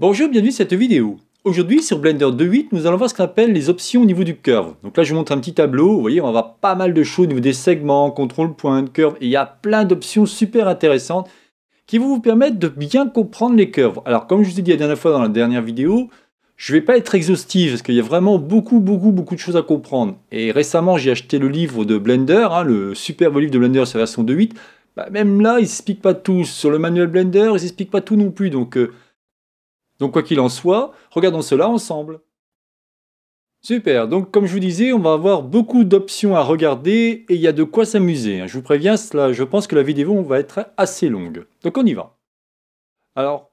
Bonjour, bienvenue dans cette vidéo. Aujourd'hui sur Blender 2.8, nous allons voir ce qu'on appelle les options au niveau du curve. Donc là je vous montre un petit tableau, vous voyez on va pas mal de choses au niveau des segments, contrôle point, curve, et il y a plein d'options super intéressantes qui vont vous permettre de bien comprendre les curves. Alors comme je vous ai dit la dernière fois dans la dernière vidéo, je ne vais pas être exhaustive parce qu'il y a vraiment beaucoup beaucoup beaucoup de choses à comprendre. Et récemment j'ai acheté le livre de Blender, hein, le superbe livre de Blender sur version 2.8, bah, même là ils s'explique pas tout, sur le manuel Blender ils s'explique pas tout non plus, donc... Euh, donc quoi qu'il en soit, regardons cela ensemble. Super, donc comme je vous disais, on va avoir beaucoup d'options à regarder et il y a de quoi s'amuser. Hein. Je vous préviens, cela, je pense que la vidéo va être assez longue. Donc on y va. Alors,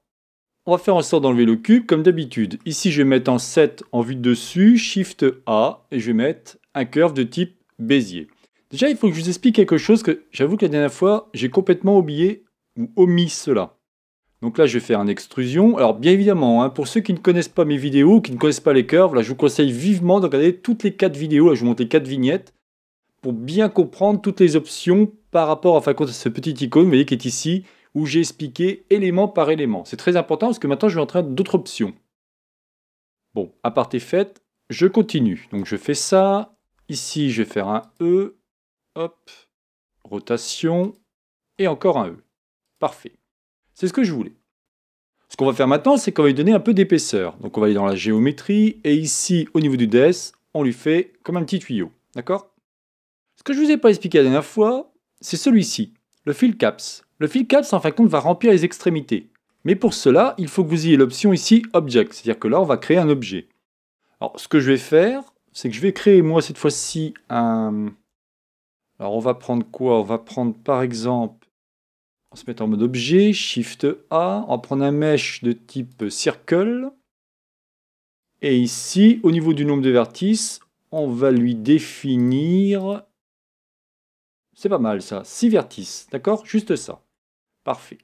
on va faire en sorte d'enlever le cube comme d'habitude. Ici, je vais mettre en 7 en vue de dessus, Shift A, et je vais mettre un curve de type Bézier. Déjà, il faut que je vous explique quelque chose que j'avoue que la dernière fois, j'ai complètement oublié ou omis cela. Donc là, je vais faire une extrusion. Alors bien évidemment, hein, pour ceux qui ne connaissent pas mes vidéos, qui ne connaissent pas les curves, là, je vous conseille vivement de regarder toutes les quatre vidéos. Là, je vous montre les quatre vignettes pour bien comprendre toutes les options par rapport à ce petit icône, vous voyez, qui est ici, où j'ai expliqué élément par élément. C'est très important parce que maintenant, je vais entrer d'autres options. Bon, à part tes je continue. Donc je fais ça. Ici, je vais faire un E. Hop. Rotation. Et encore un E. Parfait. C'est ce que je voulais. Ce qu'on va faire maintenant, c'est qu'on va lui donner un peu d'épaisseur. Donc on va aller dans la géométrie, et ici, au niveau du DES, on lui fait comme un petit tuyau. D'accord Ce que je ne vous ai pas expliqué la dernière fois, c'est celui-ci, le fil caps. Le fil caps, en fin de compte, va remplir les extrémités. Mais pour cela, il faut que vous ayez l'option ici Object, c'est-à-dire que là, on va créer un objet. Alors, ce que je vais faire, c'est que je vais créer, moi, cette fois-ci, un... Alors, on va prendre quoi On va prendre, par exemple, on se met en mode objet, Shift A, on va prendre un mesh de type circle. Et ici, au niveau du nombre de vertices, on va lui définir... C'est pas mal ça, 6 vertices, d'accord Juste ça. Parfait.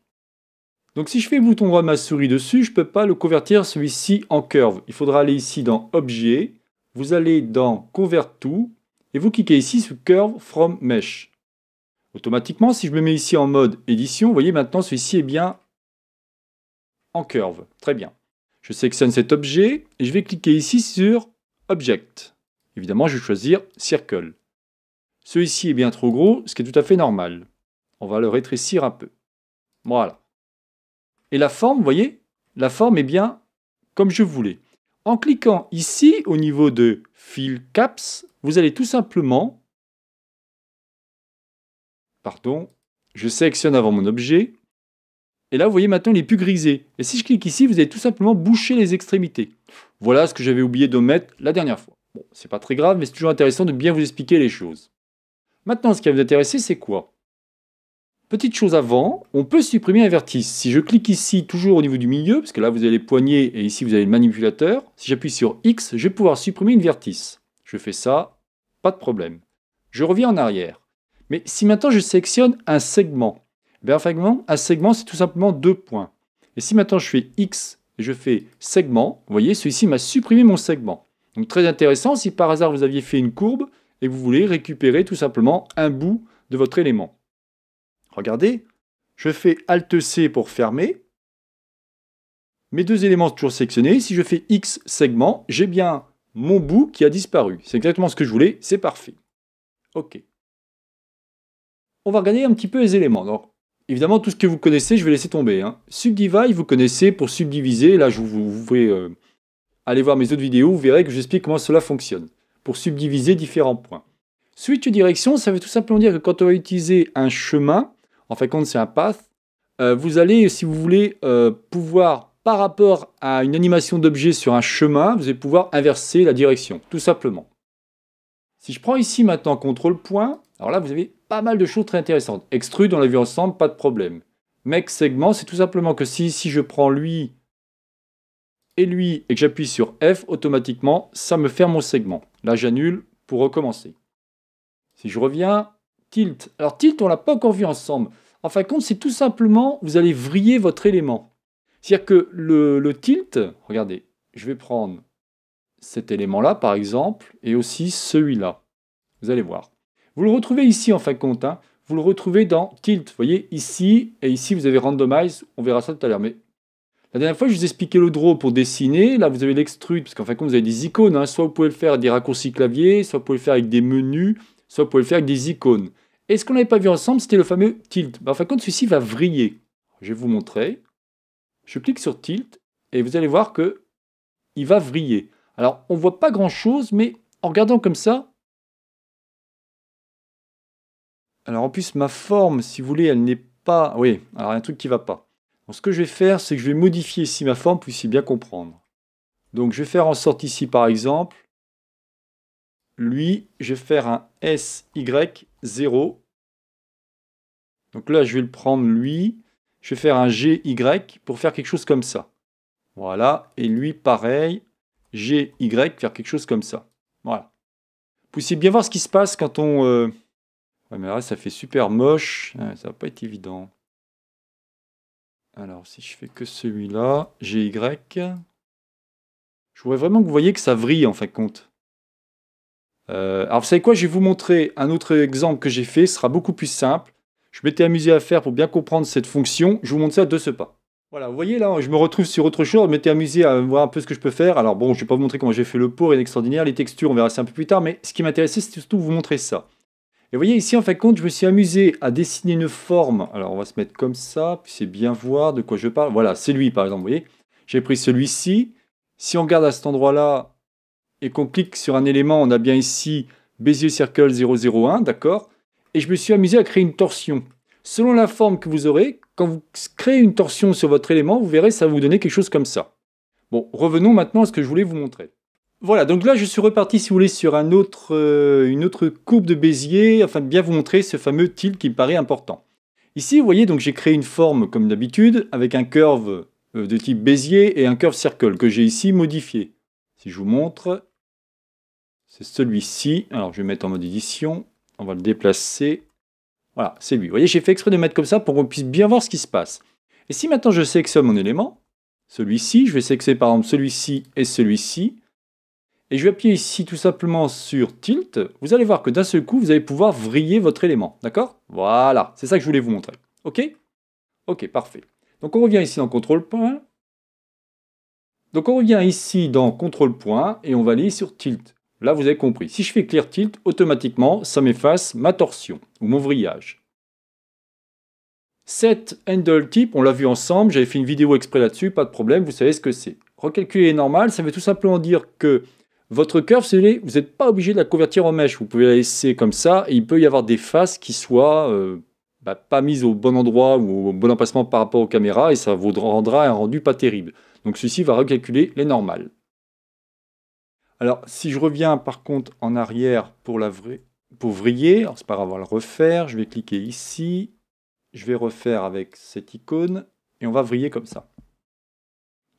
Donc si je fais bouton droit ma souris dessus, je ne peux pas le convertir celui-ci en curve. Il faudra aller ici dans Objet, vous allez dans Convert tout, et vous cliquez ici sur Curve from Mesh. Automatiquement, si je me mets ici en mode édition, vous voyez maintenant celui-ci est bien en curve. Très bien. Je sélectionne cet objet et je vais cliquer ici sur Object. Évidemment, je vais choisir Circle. Celui-ci est bien trop gros, ce qui est tout à fait normal. On va le rétrécir un peu. Voilà. Et la forme, vous voyez, la forme est bien comme je voulais. En cliquant ici, au niveau de Fill Caps, vous allez tout simplement pardon, je sélectionne avant mon objet. Et là, vous voyez maintenant, il n'est plus grisé. Et si je clique ici, vous allez tout simplement boucher les extrémités. Voilà ce que j'avais oublié de mettre la dernière fois. Bon, c'est pas très grave, mais c'est toujours intéressant de bien vous expliquer les choses. Maintenant, ce qui va vous intéresser, c'est quoi Petite chose avant, on peut supprimer un vertice. Si je clique ici, toujours au niveau du milieu, parce que là, vous avez les poignées et ici, vous avez le manipulateur. Si j'appuie sur X, je vais pouvoir supprimer une vertice. Je fais ça, pas de problème. Je reviens en arrière. Mais si maintenant je sélectionne un segment, un segment, un segment c'est tout simplement deux points. Et si maintenant je fais X et je fais segment, vous voyez, celui-ci m'a supprimé mon segment. Donc très intéressant si par hasard vous aviez fait une courbe et vous voulez récupérer tout simplement un bout de votre élément. Regardez, je fais Alt-C pour fermer. Mes deux éléments sont toujours sélectionnés. Si je fais X segment, j'ai bien mon bout qui a disparu. C'est exactement ce que je voulais, c'est parfait. OK on va regarder un petit peu les éléments. évidemment, tout ce que vous connaissez, je vais laisser tomber. Hein. Subdivide, vous connaissez pour subdiviser. Là, vous, pouvez euh, aller voir mes autres vidéos, vous verrez que j'explique comment cela fonctionne pour subdiviser différents points. Switch direction, ça veut tout simplement dire que quand on va utiliser un chemin, en fin de compte, c'est un path, euh, vous allez, si vous voulez, euh, pouvoir, par rapport à une animation d'objet sur un chemin, vous allez pouvoir inverser la direction, tout simplement. Si je prends ici maintenant contrôle point, alors là, vous avez pas mal de choses très intéressantes. Extrude, on l'a vu ensemble, pas de problème. Mec segment, c'est tout simplement que si, je prends lui et lui et que j'appuie sur F, automatiquement, ça me ferme mon segment. Là, j'annule pour recommencer. Si je reviens, tilt. Alors tilt, on l'a pas encore vu ensemble. En fin de compte, c'est tout simplement, vous allez vriller votre élément. C'est-à-dire que le tilt, regardez, je vais prendre cet élément-là, par exemple, et aussi celui-là. Vous allez voir. Vous le retrouvez ici en fin de compte. Hein. Vous le retrouvez dans Tilt. Vous voyez, ici et ici, vous avez Randomize. On verra ça tout à l'heure. la dernière fois, je vous expliquais le draw pour dessiner. Là, vous avez l'extrude, parce qu'en fin de compte, vous avez des icônes. Hein. Soit vous pouvez le faire avec des raccourcis clavier, soit vous pouvez le faire avec des menus, soit vous pouvez le faire avec des icônes. Et ce qu'on n'avait pas vu ensemble, c'était le fameux tilt. en fin de compte, celui-ci va vriller. Je vais vous montrer. Je clique sur tilt et vous allez voir que il va vriller. Alors, on ne voit pas grand-chose, mais en regardant comme ça, Alors en plus, ma forme, si vous voulez, elle n'est pas... Oui, alors il y a un truc qui ne va pas. Donc ce que je vais faire, c'est que je vais modifier ici ma forme, pour puissiez bien comprendre. Donc je vais faire en sorte ici, par exemple, lui, je vais faire un SY0. Donc là, je vais le prendre, lui. Je vais faire un GY pour faire quelque chose comme ça. Voilà. Et lui, pareil, GY, faire quelque chose comme ça. Voilà. Vous pouvez bien voir ce qui se passe quand on... Euh, Ouais, mais là, ça fait super moche. Ah ça va pas être évident. Alors, si je fais que celui-là, j'ai Y. Je voudrais vraiment que vous voyez que ça vrille, en fin de compte. Euh, alors, vous savez quoi Je vais vous montrer un autre exemple que j'ai fait. Ce sera beaucoup plus simple. Je m'étais amusé à faire pour bien comprendre cette fonction. Je vous montre ça de ce pas. Voilà, vous voyez là, je me retrouve sur autre chose. Je m'étais amusé à voir un peu ce que je peux faire. Alors bon, je ne vais pas vous montrer comment j'ai fait le pot, et l'extraordinaire, Les textures, on verra ça un peu plus tard. Mais ce qui m'intéressait, c'est surtout vous montrer ça. Et vous voyez ici, en fin de compte, je me suis amusé à dessiner une forme. Alors on va se mettre comme ça, puis c'est bien voir de quoi je parle. Voilà, c'est lui par exemple, vous voyez. J'ai pris celui-ci. Si on regarde à cet endroit-là et qu'on clique sur un élément, on a bien ici Bézier Circle 001, d'accord Et je me suis amusé à créer une torsion. Selon la forme que vous aurez, quand vous créez une torsion sur votre élément, vous verrez, ça va vous donner quelque chose comme ça. Bon, revenons maintenant à ce que je voulais vous montrer. Voilà, donc là je suis reparti si vous voulez sur euh, une autre coupe de Bézier afin de bien vous montrer ce fameux tilt qui me paraît important. Ici vous voyez donc j'ai créé une forme comme d'habitude avec un curve euh, de type Bézier et un curve circle que j'ai ici modifié. Si je vous montre, c'est celui-ci. Alors je vais mettre en mode édition, on va le déplacer. Voilà, c'est lui. Vous voyez, j'ai fait exprès de mettre comme ça pour qu'on puisse bien voir ce qui se passe. Et si maintenant je sélectionne mon élément, celui-ci, je vais sélectionner par exemple celui-ci et celui-ci, et je vais appuyer ici tout simplement sur Tilt, vous allez voir que d'un seul coup, vous allez pouvoir vriller votre élément, d'accord Voilà, c'est ça que je voulais vous montrer. Ok Ok, parfait. Donc on revient ici dans Control Point. Donc on revient ici dans Contrôle Point et on va aller sur Tilt. Là, vous avez compris. Si je fais Clear Tilt, automatiquement, ça m'efface ma torsion ou mon vrillage. Set handle type, on l'a vu ensemble, j'avais fait une vidéo exprès là-dessus, pas de problème, vous savez ce que c'est. Recalculer est normal, ça veut tout simplement dire que votre curve, vous n'êtes pas obligé de la convertir en mèche. Vous pouvez la laisser comme ça il peut y avoir des faces qui soient euh, bah, pas mises au bon endroit ou au bon emplacement par rapport aux caméras et ça vous rendra un rendu pas terrible. Donc ceci va recalculer les normales. Alors si je reviens par contre en arrière pour, la vraie, pour vriller, c'est pas grave, à le refaire. Je vais cliquer ici, je vais refaire avec cette icône et on va vriller comme ça.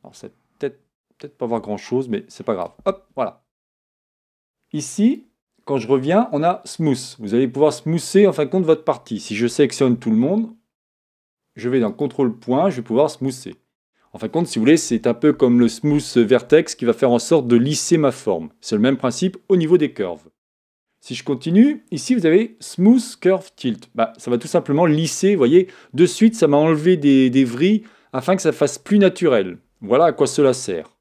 Alors ça peut-être peut-être pas avoir grand chose, mais c'est pas grave. Hop, voilà. Ici, quand je reviens, on a smooth. Vous allez pouvoir smoother en fin de compte votre partie. Si je sélectionne tout le monde, je vais dans contrôle point, je vais pouvoir smoother. En fin de compte, si vous voulez, c'est un peu comme le smooth vertex qui va faire en sorte de lisser ma forme. C'est le même principe au niveau des curves. Si je continue, ici vous avez Smooth Curve Tilt. Bah, ça va tout simplement lisser, vous voyez, de suite ça m'a enlevé des, des vrilles afin que ça fasse plus naturel. Voilà à quoi cela sert.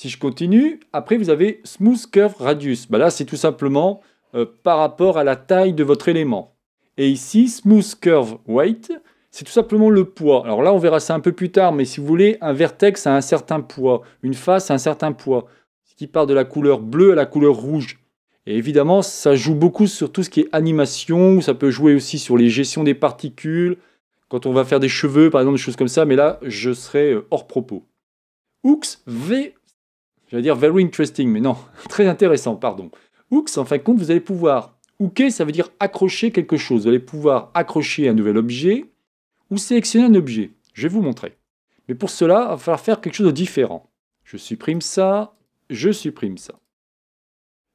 Si je continue, après vous avez Smooth Curve Radius. Bah là, c'est tout simplement euh, par rapport à la taille de votre élément. Et ici, Smooth Curve Weight, c'est tout simplement le poids. Alors là, on verra ça un peu plus tard, mais si vous voulez, un vertex a un certain poids, une face a un certain poids, ce qui part de la couleur bleue à la couleur rouge. Et évidemment, ça joue beaucoup sur tout ce qui est animation, ça peut jouer aussi sur les gestions des particules, quand on va faire des cheveux, par exemple, des choses comme ça, mais là, je serai euh, hors propos. Hooks v vais dire very interesting, mais non, très intéressant, pardon. Hooks, en fin de compte, vous allez pouvoir hooker, ça veut dire accrocher quelque chose. Vous allez pouvoir accrocher un nouvel objet ou sélectionner un objet. Je vais vous montrer. Mais pour cela, il va falloir faire quelque chose de différent. Je supprime ça, je supprime ça.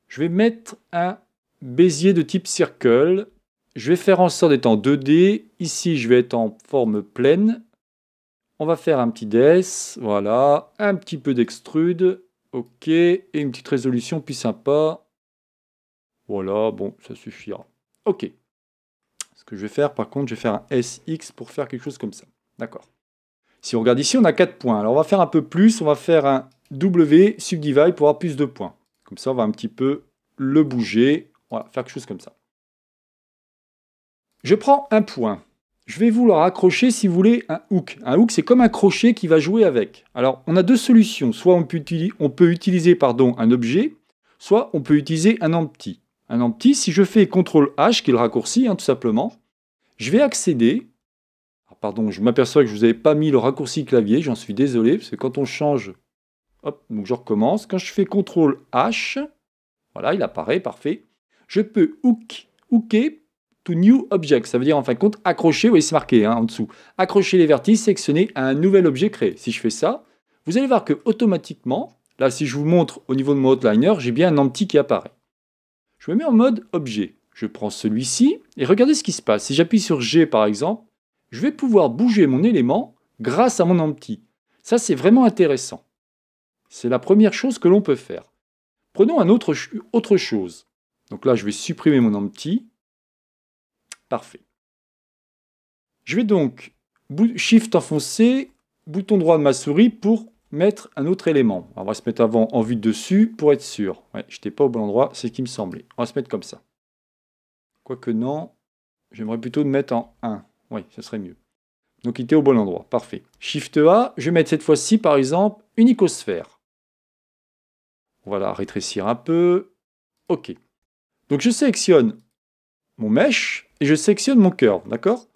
Je vais mettre un bézier de type circle. Je vais faire en sorte d'être en 2D. Ici, je vais être en forme pleine. On va faire un petit DES, voilà, un petit peu d'extrude. Ok, et une petite résolution plus sympa. Voilà, bon, ça suffira. Ok. Ce que je vais faire, par contre, je vais faire un SX pour faire quelque chose comme ça. D'accord. Si on regarde ici, on a 4 points. Alors, on va faire un peu plus. On va faire un W subdivide pour avoir plus de points. Comme ça, on va un petit peu le bouger. Voilà, faire quelque chose comme ça. Je prends un point je vais vouloir accrocher, si vous voulez, un hook. Un hook, c'est comme un crochet qui va jouer avec. Alors, on a deux solutions. Soit on peut utiliser, pardon, un objet, soit on peut utiliser un empty. Un empty, si je fais CTRL H, qui est le raccourci, hein, tout simplement, je vais accéder. Ah, pardon, je m'aperçois que je ne vous avais pas mis le raccourci clavier, j'en suis désolé, parce que quand on change, hop, donc je recommence. Quand je fais CTRL H, voilà, il apparaît, parfait. Je peux hook, hooker to new object. Ça veut dire en fin de compte accrocher, vous voyez c'est marqué hein, en dessous. Accrocher les vertices sélectionner à un nouvel objet créé. Si je fais ça, vous allez voir que automatiquement, là si je vous montre au niveau de mon outliner, j'ai bien un empty qui apparaît. Je me mets en mode objet. Je prends celui-ci et regardez ce qui se passe. Si j'appuie sur G par exemple, je vais pouvoir bouger mon élément grâce à mon empty. Ça c'est vraiment intéressant. C'est la première chose que l'on peut faire. Prenons un autre, autre chose. Donc là, je vais supprimer mon empty. Parfait. Je vais donc Shift enfoncé, bouton droit de ma souris pour mettre un autre élément. on va se mettre avant en vue dessus pour être sûr. je n'étais pas au bon endroit, c'est ce qui me semblait. On va se mettre comme ça. Quoique non, j'aimerais plutôt le mettre en 1. Oui, ça serait mieux. Donc il était au bon endroit, parfait. Shift A, je vais mettre cette fois-ci par exemple une icosphère. Voilà, rétrécir un peu. OK. Donc je sélectionne mon mesh, et je sélectionne mon cœur, d'accord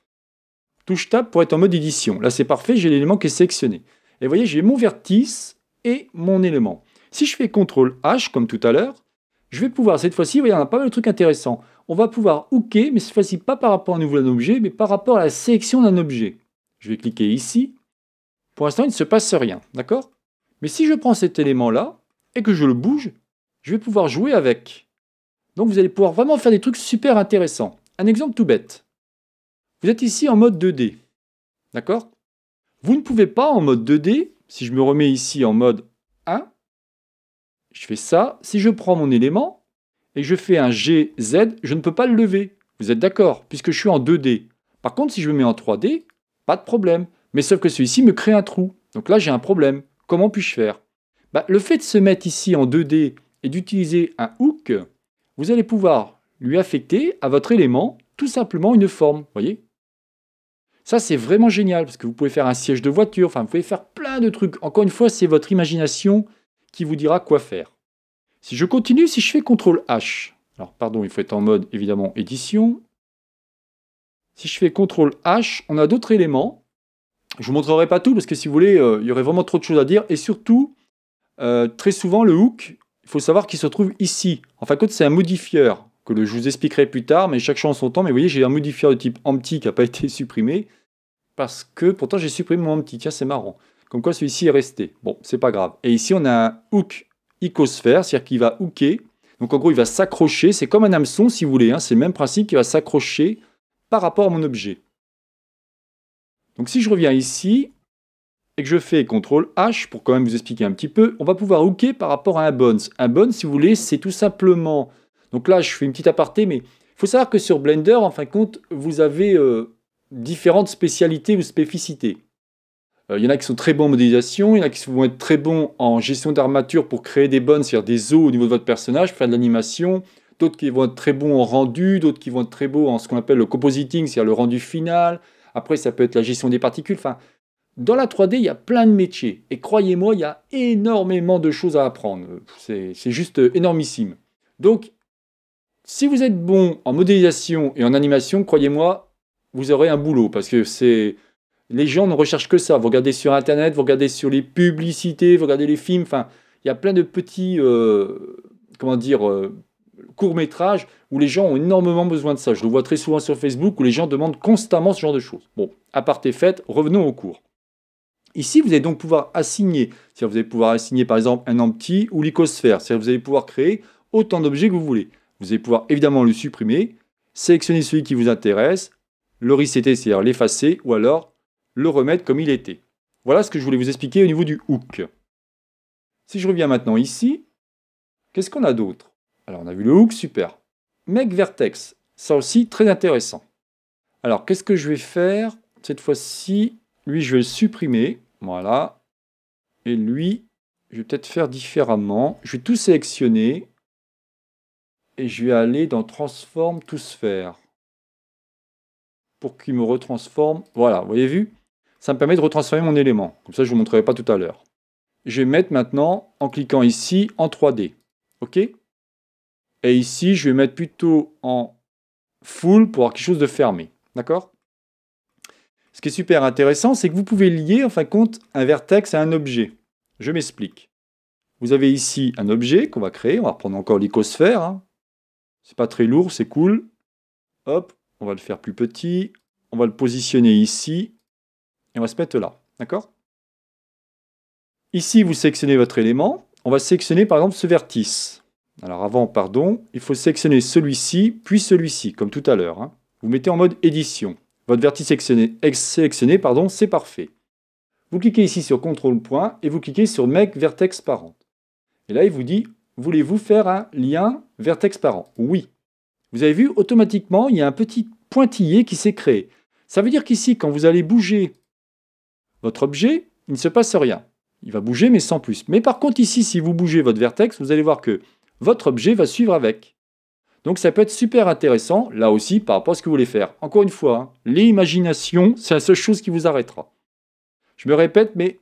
Touche tab pour être en mode édition. Là, c'est parfait, j'ai l'élément qui est sélectionné. Et vous voyez, j'ai mon vertice et mon élément. Si je fais CTRL H, comme tout à l'heure, je vais pouvoir, cette fois-ci, vous voyez, on a pas mal de trucs intéressants. On va pouvoir hooker, mais cette fois-ci, pas par rapport à un nouveau objet, mais par rapport à la sélection d'un objet. Je vais cliquer ici. Pour l'instant, il ne se passe rien, d'accord Mais si je prends cet élément-là et que je le bouge, je vais pouvoir jouer avec. Donc vous allez pouvoir vraiment faire des trucs super intéressants. Un exemple tout bête. Vous êtes ici en mode 2D. D'accord Vous ne pouvez pas en mode 2D, si je me remets ici en mode 1, je fais ça, si je prends mon élément et je fais un GZ, je ne peux pas le lever. Vous êtes d'accord Puisque je suis en 2D. Par contre, si je me mets en 3D, pas de problème. Mais sauf que celui-ci me crée un trou. Donc là, j'ai un problème. Comment puis-je faire bah, Le fait de se mettre ici en 2D et d'utiliser un hook, vous allez pouvoir lui affecter à votre élément tout simplement une forme, voyez Ça, c'est vraiment génial, parce que vous pouvez faire un siège de voiture, enfin, vous pouvez faire plein de trucs. Encore une fois, c'est votre imagination qui vous dira quoi faire. Si je continue, si je fais CTRL H, alors pardon, il faut être en mode évidemment édition. Si je fais CTRL H, on a d'autres éléments. Je ne vous montrerai pas tout parce que si vous voulez, euh, il y aurait vraiment trop de choses à dire. Et surtout, euh, très souvent, le hook, il faut savoir qu'il se trouve ici. En fin c'est un modifieur que je vous expliquerai plus tard, mais chaque chose en son temps. Mais vous voyez, j'ai un modifier de type empty qui n'a pas été supprimé, parce que pourtant j'ai supprimé mon empty. Tiens, c'est marrant. Comme quoi celui-ci est resté. Bon, c'est pas grave. Et ici, on a un hook icosphère, c'est-à-dire qu'il va hooker. Donc en gros, il va s'accrocher. C'est comme un hameçon, si vous voulez. Hein. C'est le même principe qui va s'accrocher par rapport à mon objet. Donc si je reviens ici et que je fais CTRL H, pour quand même vous expliquer un petit peu, on va pouvoir hooker par rapport à un bone. Un bone, si vous voulez, c'est tout simplement donc là, je fais une petite aparté, mais il faut savoir que sur Blender, en fin de compte, vous avez euh, différentes spécialités ou spécificités. Euh, il y en a qui sont très bons en modélisation, il y en a qui vont être très bons en gestion d'armature pour créer des bonnes, c'est-à-dire des os au niveau de votre personnage, faire de l'animation, d'autres qui vont être très bons en rendu, d'autres qui vont être très bons en ce qu'on appelle le compositing, c'est-à-dire le rendu final. Après, ça peut être la gestion des particules. Enfin, dans la 3D, il y a plein de métiers. Et croyez-moi, il y a énormément de choses à apprendre. C'est juste euh, énormissime. Donc, si vous êtes bon en modélisation et en animation, croyez-moi, vous aurez un boulot parce que les gens ne recherchent que ça. Vous regardez sur internet, vous regardez sur les publicités, vous regardez les films, enfin, il y a plein de petits euh, comment dire euh, courts-métrages où les gens ont énormément besoin de ça. Je le vois très souvent sur Facebook où les gens demandent constamment ce genre de choses. Bon, à part tes fêtes, revenons au cours. Ici, vous allez donc pouvoir assigner. si vous allez pouvoir assigner par exemple un empty ou l'icosphère. si vous allez pouvoir créer autant d'objets que vous voulez. Vous allez pouvoir évidemment le supprimer, sélectionner celui qui vous intéresse, le resetter, c'est-à-dire l'effacer, ou alors le remettre comme il était. Voilà ce que je voulais vous expliquer au niveau du hook. Si je reviens maintenant ici, qu'est-ce qu'on a d'autre Alors on a vu le hook, super. Make vertex, ça aussi très intéressant. Alors qu'est-ce que je vais faire Cette fois-ci, lui je vais le supprimer, voilà. Et lui, je vais peut-être faire différemment. Je vais tout sélectionner, et je vais aller dans Transform to Sphere pour qu'il me retransforme. Voilà, vous voyez vu Ça me permet de retransformer mon élément. Comme ça, je ne vous montrerai pas tout à l'heure. Je vais mettre maintenant, en cliquant ici, en 3D. OK Et ici, je vais mettre plutôt en full pour avoir quelque chose de fermé. D'accord Ce qui est super intéressant, c'est que vous pouvez lier, en fin de compte, un vertex à un objet. Je m'explique. Vous avez ici un objet qu'on va créer. On va reprendre encore l'icosphère. Hein. C'est pas très lourd, c'est cool. Hop, on va le faire plus petit. On va le positionner ici. Et on va se mettre là. D'accord Ici, vous sélectionnez votre élément. On va sélectionner par exemple ce vertice. Alors avant, pardon, il faut sélectionner celui-ci, puis celui-ci, comme tout à l'heure. Hein. Vous mettez en mode édition. Votre vertice sélectionné, pardon, c'est parfait. Vous cliquez ici sur CTRL point et vous cliquez sur Make vertex parent. Et là, il vous dit Voulez-vous faire un lien vertex parent an Oui. Vous avez vu, automatiquement, il y a un petit pointillé qui s'est créé. Ça veut dire qu'ici, quand vous allez bouger votre objet, il ne se passe rien. Il va bouger, mais sans plus. Mais par contre, ici, si vous bougez votre vertex, vous allez voir que votre objet va suivre avec. Donc ça peut être super intéressant, là aussi, par rapport à ce que vous voulez faire. Encore une fois, hein, l'imagination, c'est la seule chose qui vous arrêtera. Je me répète, mais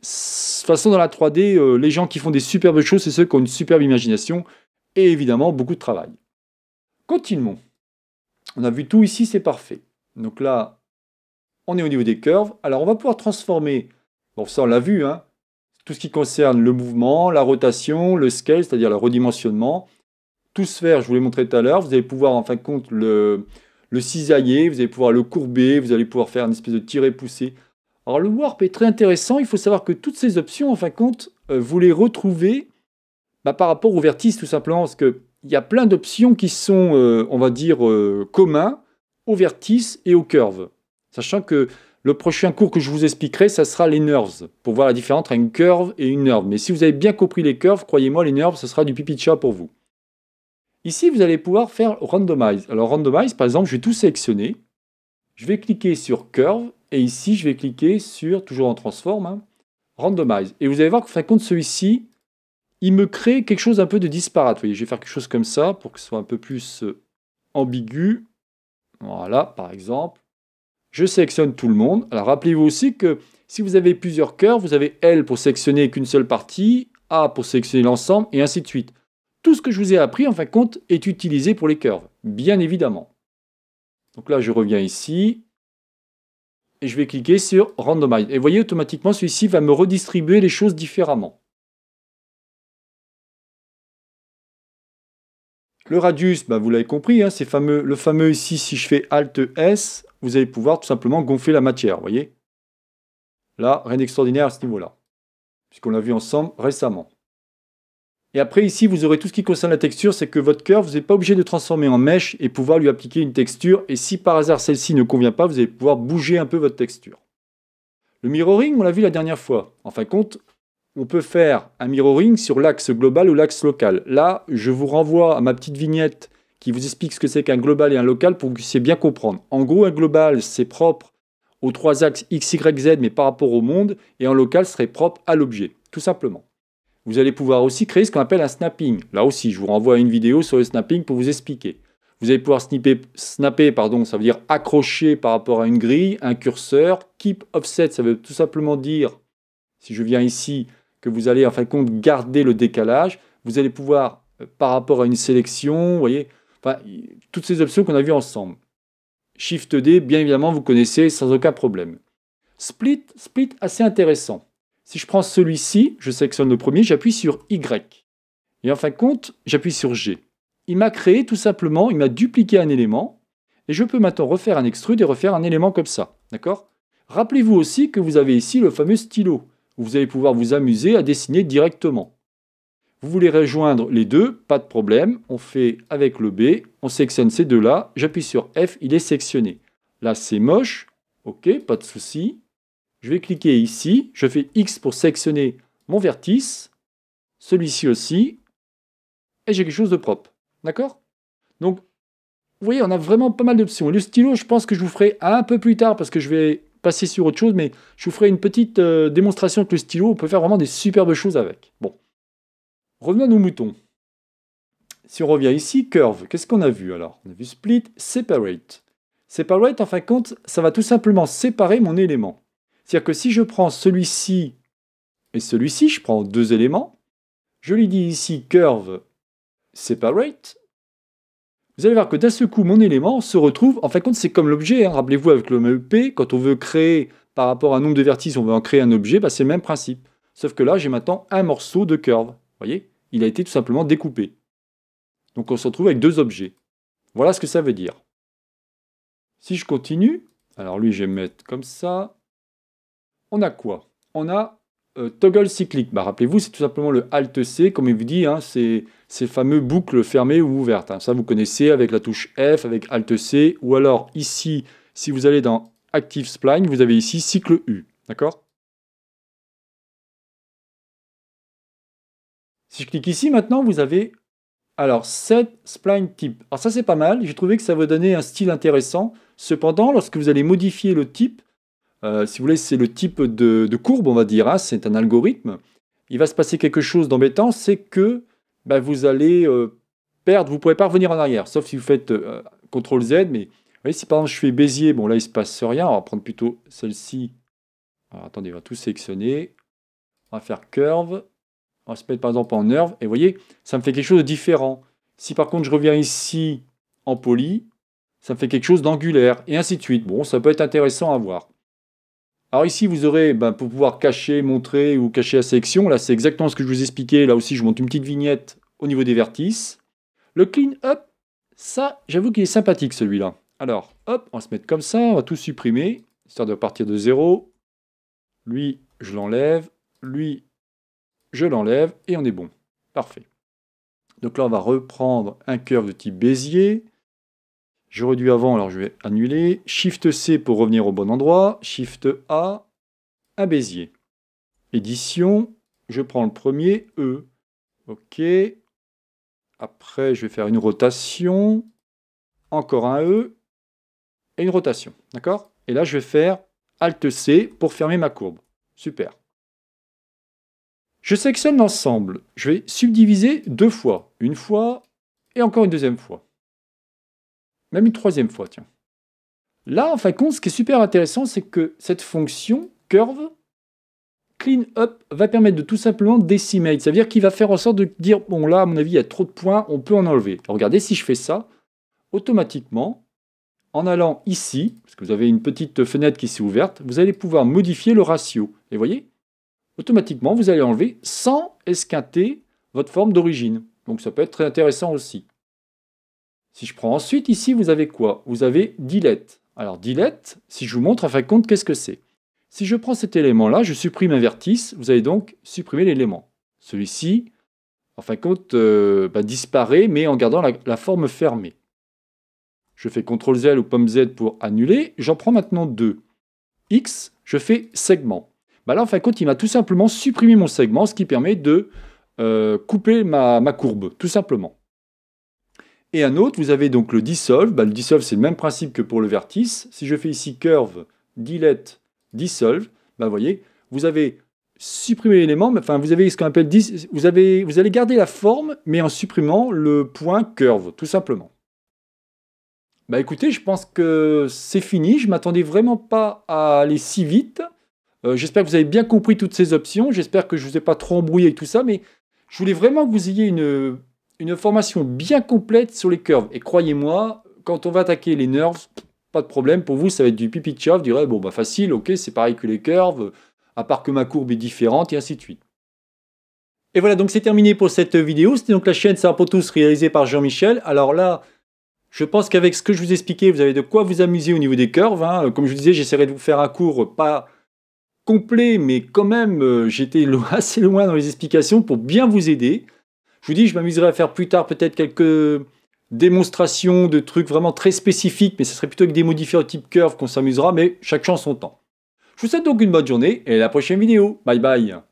de toute façon, dans la 3D, euh, les gens qui font des superbes choses, c'est ceux qui ont une superbe imagination et évidemment beaucoup de travail. Continuons. On a vu tout ici, c'est parfait. Donc là, on est au niveau des curves. Alors on va pouvoir transformer, bon ça on l'a vu, hein, tout ce qui concerne le mouvement, la rotation, le scale, c'est-à-dire le redimensionnement. Tout se faire, je vous l'ai montré tout à l'heure, vous allez pouvoir en fin de compte le, le cisailler, vous allez pouvoir le courber, vous allez pouvoir faire une espèce de tirer-pousser. Alors le warp est très intéressant, il faut savoir que toutes ces options, en fin de compte, euh, vous les retrouvez bah, par rapport au vertice tout simplement, parce qu'il y a plein d'options qui sont, euh, on va dire, euh, communs au vertice et aux curves. Sachant que le prochain cours que je vous expliquerai, ça sera les nerves, pour voir la différence entre une curve et une nerve. Mais si vous avez bien compris les curves, croyez-moi, les nerves, ce sera du pipi de chat pour vous. Ici, vous allez pouvoir faire randomize. Alors randomize, par exemple, je vais tout sélectionner. Je vais cliquer sur Curve et ici, je vais cliquer sur, toujours en Transform, hein, Randomize. Et vous allez voir qu'en fin de compte, celui-ci, il me crée quelque chose un peu de disparate. Vous voyez, je vais faire quelque chose comme ça pour que ce soit un peu plus euh, ambigu. Voilà, par exemple. Je sélectionne tout le monde. Alors, rappelez-vous aussi que si vous avez plusieurs curves, vous avez L pour sélectionner qu'une seule partie, A pour sélectionner l'ensemble, et ainsi de suite. Tout ce que je vous ai appris, en fin de compte, est utilisé pour les curves, bien évidemment. Donc là, je reviens ici. Et je vais cliquer sur Randomize. Et vous voyez, automatiquement, celui-ci va me redistribuer les choses différemment. Le radius, bah, vous l'avez compris, hein, c'est fameux, le fameux ici, si je fais Alt S, vous allez pouvoir tout simplement gonfler la matière, vous voyez Là, rien d'extraordinaire à ce niveau-là, puisqu'on l'a vu ensemble récemment. Et après ici, vous aurez tout ce qui concerne la texture, c'est que votre cœur, vous n'êtes pas obligé de transformer en mèche et pouvoir lui appliquer une texture. Et si par hasard celle-ci ne convient pas, vous allez pouvoir bouger un peu votre texture. Le mirroring, on l'a vu la dernière fois. En fin de compte, on peut faire un mirroring sur l'axe global ou l'axe local. Là, je vous renvoie à ma petite vignette qui vous explique ce que c'est qu'un global et un local pour que vous puissiez bien comprendre. En gros, un global, c'est propre aux trois axes X, Y, Z, mais par rapport au monde, et un local serait propre à l'objet, tout simplement. Vous allez pouvoir aussi créer ce qu'on appelle un snapping. Là aussi, je vous renvoie à une vidéo sur le snapping pour vous expliquer. Vous allez pouvoir snapper, pardon, ça veut dire accrocher par rapport à une grille, un curseur. Keep offset, ça veut tout simplement dire, si je viens ici, que vous allez en fin de compte garder le décalage. Vous allez pouvoir, euh, par rapport à une sélection, vous voyez, toutes ces options qu'on a vues ensemble. Shift D, bien évidemment, vous connaissez sans aucun problème. Split, split assez intéressant. Si je prends celui-ci, je sélectionne le premier, j'appuie sur Y. Et en fin de compte, j'appuie sur G. Il m'a créé tout simplement, il m'a dupliqué un élément, et je peux maintenant refaire un extrude et refaire un élément comme ça. D'accord Rappelez-vous aussi que vous avez ici le fameux stylo, vous allez pouvoir vous amuser à dessiner directement. Vous voulez rejoindre les deux, pas de problème, on fait avec le B, on sélectionne ces deux-là, j'appuie sur F, il est sélectionné. Là c'est moche, ok, pas de souci. Je vais cliquer ici, je fais X pour sélectionner mon vertice, celui-ci aussi, et j'ai quelque chose de propre. D'accord Donc, vous voyez, on a vraiment pas mal d'options. Le stylo, je pense que je vous ferai un peu plus tard parce que je vais passer sur autre chose, mais je vous ferai une petite euh, démonstration que le stylo. On peut faire vraiment des superbes choses avec. Bon. Revenons à nos moutons. Si on revient ici, curve, qu'est-ce qu'on a vu alors On a vu split, separate. Separate, en fin de compte, ça va tout simplement séparer mon élément. C'est-à-dire que si je prends celui-ci et celui-ci, je prends deux éléments, je lui dis ici curve separate, vous allez voir que d'un seul coup, mon élément se retrouve, en fin de compte, c'est comme l'objet, hein. rappelez-vous avec le MEP, quand on veut créer par rapport à un nombre de vertices, on veut en créer un objet, bah, c'est le même principe. Sauf que là, j'ai maintenant un morceau de curve, vous voyez Il a été tout simplement découpé. Donc on se retrouve avec deux objets. Voilà ce que ça veut dire. Si je continue, alors lui, je vais me mettre comme ça, on a quoi On a euh, toggle Cyclic. Bah, rappelez-vous, c'est tout simplement le Alt-C, comme il vous dit, hein, ces, fameux boucles fermées ou ouvertes. Hein. Ça, vous connaissez avec la touche F, avec Alt-C, ou alors ici, si vous allez dans Active Spline, vous avez ici cycle U. D'accord Si je clique ici, maintenant, vous avez alors Set spline type. Alors ça, c'est pas mal. J'ai trouvé que ça va donner un style intéressant. Cependant, lorsque vous allez modifier le type, euh, si vous voulez, c'est le type de, courbe, on va dire. Hein, c'est un algorithme. Il va se passer quelque chose d'embêtant, c'est que bah, vous allez euh, perdre, vous ne pourrez pas revenir en arrière, sauf si vous faites euh, CTRL Z. Mais voyez, si par exemple je fais Bézier, bon là il ne se passe rien. On va prendre plutôt celle-ci. attendez, on va tout sélectionner. On va faire Curve. On va se mettre par exemple en Nerve. Et vous voyez, ça me fait quelque chose de différent. Si par contre je reviens ici en Poly, ça me fait quelque chose d'angulaire. Et ainsi de suite. Bon, ça peut être intéressant à voir. Alors ici, vous aurez, ben, pour pouvoir cacher, montrer ou cacher la sélection, là c'est exactement ce que je vous expliquais, là aussi je monte une petite vignette au niveau des vertices. Le clean up, ça, j'avoue qu'il est sympathique celui-là. Alors, hop, on va se mettre comme ça, on va tout supprimer, histoire de partir de zéro. Lui, je l'enlève, lui, je l'enlève, et on est bon. Parfait. Donc là, on va reprendre un curve de type Bézier. Je réduis avant, alors je vais annuler. Shift C pour revenir au bon endroit. Shift A, un bézier. Édition, je prends le premier, E. OK. Après, je vais faire une rotation. Encore un E. Et une rotation. D'accord Et là, je vais faire Alt C pour fermer ma courbe. Super. Je sélectionne l'ensemble. Je vais subdiviser deux fois. Une fois et encore une deuxième fois. Même une troisième fois, tiens. Là, en fin de compte, ce qui est super intéressant, c'est que cette fonction curve, clean up, va permettre de tout simplement décimer. c'est à dire qu'il va faire en sorte de dire, bon là, à mon avis, il y a trop de points, on peut en enlever. Regardez, si je fais ça, automatiquement, en allant ici, parce que vous avez une petite fenêtre qui s'est ouverte, vous allez pouvoir modifier le ratio. Et vous voyez, automatiquement, vous allez enlever sans esquinter votre forme d'origine. Donc ça peut être très intéressant aussi. Si je prends ensuite, ici, vous avez quoi Vous avez delete. Alors delete, si je vous montre, à fin de compte, qu'est-ce que c'est Si je prends cet élément-là, je supprime un vertice, vous allez donc supprimer l'élément. Celui-ci, en fin de compte, euh, ben, disparaît, mais en gardant la, forme fermée. Je fais CTRL Z ou pomme Z pour annuler. J'en prends maintenant deux. X, je fais segment. Bah là, en fin de compte, il m'a tout simplement supprimé mon segment, ce qui permet de euh, couper ma courbe, tout simplement. Et un autre, vous avez donc le dissolve. Bah, le dissolve, c'est le même principe que pour le vertice. Si je fais ici curve, delete, dissolve, bah, vous voyez, vous avez supprimé l'élément, enfin vous avez ce qu'on appelle, vous, avez, vous allez garder la forme, mais en supprimant le point curve, tout simplement. Bah écoutez, je pense que c'est fini. Je m'attendais vraiment pas à aller si vite. Euh, j'espère que vous avez bien compris toutes ces options. J'espère que je ne vous ai pas trop embrouillé avec tout ça, mais je voulais vraiment que vous ayez une une formation bien complète sur les curves. Et croyez-moi, quand on va attaquer les nerfs, pas de problème. Pour vous, ça va être du pipi de chauve. direz bon, bah facile, ok, c'est pareil que les curves, à part que ma courbe est différente, et ainsi de suite. Et voilà, donc c'est terminé pour cette vidéo. C'était donc la chaîne C'est un pour tous réalisée par Jean-Michel. Alors là, je pense qu'avec ce que je vous ai expliqué, vous avez de quoi vous amuser au niveau des curves. Hein. Comme je vous disais, j'essaierai de vous faire un cours pas complet, mais quand même, euh, j'étais assez loin dans les explications pour bien vous aider. Je vous dis, je m'amuserai à faire plus tard peut-être quelques démonstrations de trucs vraiment très spécifiques, mais ce serait plutôt avec des modifiers type curve qu'on s'amusera, mais chaque chance son temps. Je vous souhaite donc une bonne journée et à la prochaine vidéo. Bye bye